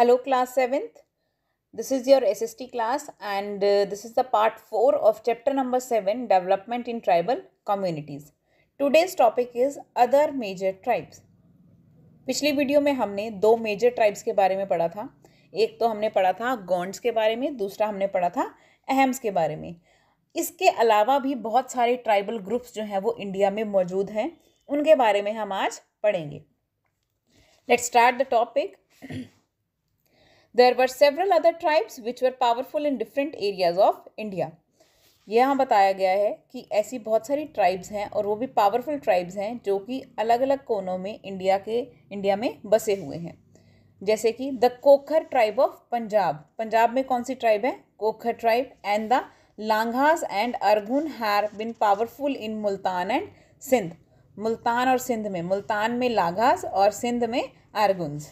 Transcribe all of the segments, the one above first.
Hello class 7th. This is your SST class and uh, this is the part 4 of chapter number 7 development in tribal communities. Today's topic is other major tribes. पिछली video में हमने दो major tribes के बारे में पढ़ा था एक तो हमने पढ़ा था गौंड्स के बारे में दूसरा हमने पढ़ा था अहम्स के बारे में इसके अलावा भी बहुत सारे ट्राइबल ग्रुप्स जो हैं वो इंडिया में मौजूद हैं उनके बारे में हम आज पढ़ेंगे let's start the topic there were several other tribes which were powerful in different areas of India यहाँ बताया गया है कि ऐसी बहुत सारी ट्राइब्स हैं और वो भी पावरफुल ट्राइब्स हैं जो कि अलग अलग कोनों में इंडिया के इंडिया में बसे हुए हैं जैसे कि the Khokhar tribe of Punjab Punjab में कौन सी ट्राइब है Khokhar tribe and the Langahs and अर्गुन had been powerful in Multan and Sindh Multan और सिंध में मुल्तान में लाघास और सिंध में अर्गुन्स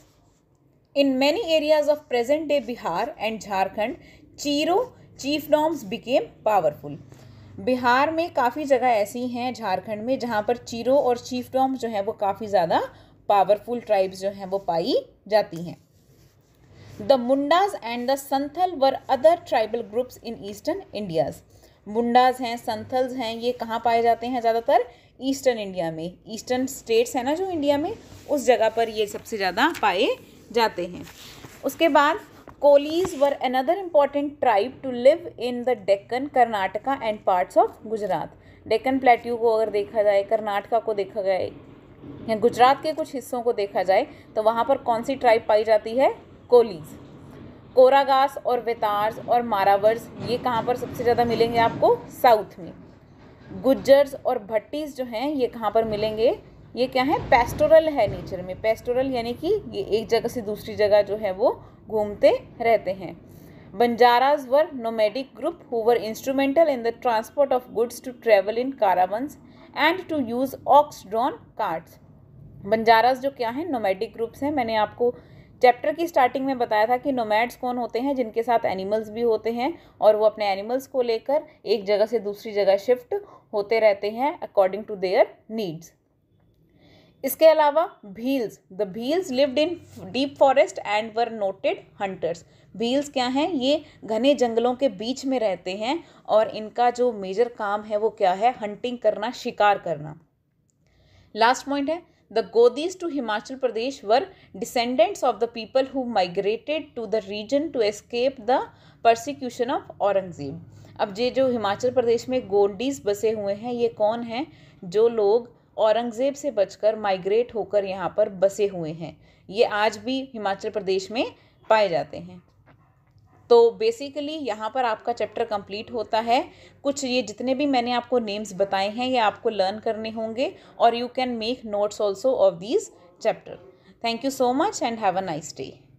In many areas of present day Bihar and Jharkhand, Chiro chief norms became powerful. Bihar में काफ़ी जगह ऐसी हैं झारखंड में जहाँ पर चीरो और चीफ डॉम्स जो हैं वो काफ़ी ज़्यादा पावरफुल ट्राइब्स जो हैं वो पाई जाती हैं the Mundas and the Santhal were other tribal groups in eastern India's Mundas हैं संथल्स हैं ये कहाँ पाए जाते हैं ज़्यादातर ईस्टर्न इंडिया में ईस्टर्न स्टेट्स हैं ना जो इंडिया में उस जगह पर ये सबसे ज़्यादा पाए जाते हैं उसके बाद Kolis were another important tribe to live in the Deccan Karnataka and parts of Gujarat Deccan plateau को अगर देखा जाए कर्नाटका को देखा जाए या गुजरात के कुछ हिस्सों को देखा जाए तो वहाँ पर कौन सी ट्राइब पाई जाती है कोलीज कोरागास और वेतार्स और मारावर्स ये कहाँ पर सबसे ज़्यादा मिलेंगे आपको साउथ में गुज्जर्स और भट्टीज जो हैं ये कहाँ पर मिलेंगे ये क्या है पेस्टोरल है नेचर में पेस्टोरल यानी कि ये एक जगह से दूसरी जगह जो है वो घूमते रहते हैं Banjaras were nomadic group who were instrumental in the transport of goods to travel in caravans and to use ox drawn carts Banjaras जो क्या है नोमेडिक ग्रुप्स हैं मैंने आपको चैप्टर की स्टार्टिंग में बताया था कि नोमैड्स कौन होते हैं जिनके साथ एनिमल्स भी होते हैं और वो अपने एनिमल्स को लेकर एक जगह से दूसरी जगह शिफ्ट होते रहते हैं अकॉर्डिंग टू देयर नीड्स इसके अलावा Bhils the Bhils lived in deep forest and were noted hunters Bhils क्या हैं ये घने जंगलों के बीच में रहते हैं और इनका जो मेजर काम है वो क्या है हंटिंग करना शिकार करना लास्ट पॉइंट है the Gaddis to Himachal Pradesh were descendants of the people who migrated to the region to escape the persecution of Aurangzeb अब ये जो हिमाचल प्रदेश में गोंडीज बसे हुए हैं ये कौन हैं जो लोग औरंगज़ेब से बचकर माइग्रेट होकर यहाँ पर बसे हुए हैं ये आज भी हिमाचल प्रदेश में पाए जाते हैं तो बेसिकली यहाँ पर आपका चैप्टर कंप्लीट होता है कुछ ये जितने भी मैंने आपको नेम्स बताए हैं ये आपको लर्न करने होंगे और you can make notes also of these chapter thank you so much and have a nice day